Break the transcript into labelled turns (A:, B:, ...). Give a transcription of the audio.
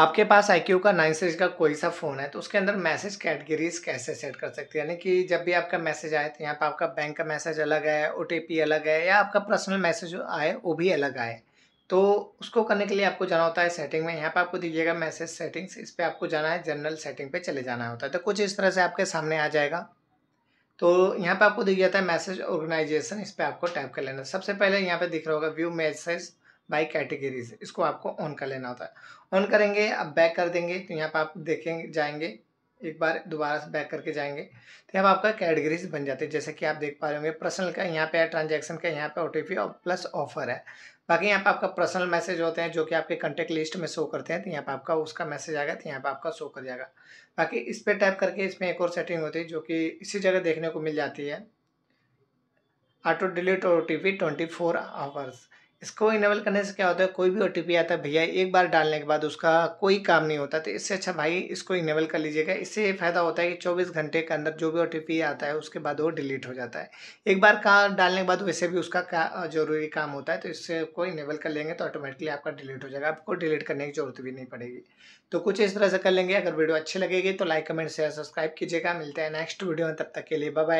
A: आपके पास आई का nine series का कोई सा फ़ोन है तो उसके अंदर मैसेज कैटेगरीज कैसे सेट कर सकते हैं यानी कि जब भी आपका मैसेज आए तो यहाँ पर आपका बैंक का मैसेज अलग है ओ अलग है या आपका पर्सनल मैसेज आए वो भी अलग आए तो उसको करने के लिए आपको जाना होता है सेटिंग में यहाँ पर आपको दीजिएगा मैसेज सेटिंग्स इस पर आपको जाना है जनरल सेटिंग पर चले जाना होता है तो कुछ इस तरह से आपके सामने आ जाएगा तो यहाँ पर आपको दिख जाता है मैसेज ऑर्गेनाइजेशन इस पर आपको टाइप कर लेना सबसे पहले यहाँ पर दिख रहा होगा व्यू मैसेज बाई कैटेगरीज इसको आपको ऑन कर लेना होता है ऑन करेंगे अब बैक कर देंगे तो यहाँ पर आप देखेंगे जाएंगे एक बार दोबारा से बैक करके जाएंगे तो यहाँ आपका कैटेगरीज बन जाते हैं जैसे कि आप देख पा रहे होंगे पर्सनल का यहाँ पे है ट्रांजेक्शन का यहाँ पे ओटीपी और प्लस ऑफर है बाकी यहाँ पे आपका पर्सनल मैसेज होते हैं जो कि आपके कॉन्टेक्ट लिस्ट में शो करते हैं तो यहाँ पे आपका उसका मैसेज आएगा तो यहाँ पर आपका शो कर जाएगा बाकी इस पर टाइप करके इसमें एक और सेटिंग होती है जो कि इसी जगह देखने को मिल जाती है auto delete O T P twenty four hours इसको इनेबल करने से क्या होता है कोई भी ओ आता है भैया एक बार डालने के बाद उसका कोई काम नहीं होता तो इससे अच्छा भाई इसको इनेबल कर लीजिएगा इससे ये फ़ायदा होता है कि 24 घंटे के अंदर जो भी ओ आता है उसके बाद वो डिलीट हो जाता है एक बार का डालने के बाद वैसे भी उसका का जरूरी काम होता है तो इससे को इनेबल कर लेंगे तो ऑटोमेटिकली आपका डिलीट हो जाएगा आपको डिलीट करने की ज़रूरत भी नहीं पड़ेगी तो कुछ इस तरह से कर लेंगे अगर वीडियो अच्छी लगेगी तो लाइक कमेंट शेयर सब्सक्राइब कीजिएगा मिलते हैं नेक्स्ट वीडियो में तब तक के लिए बाय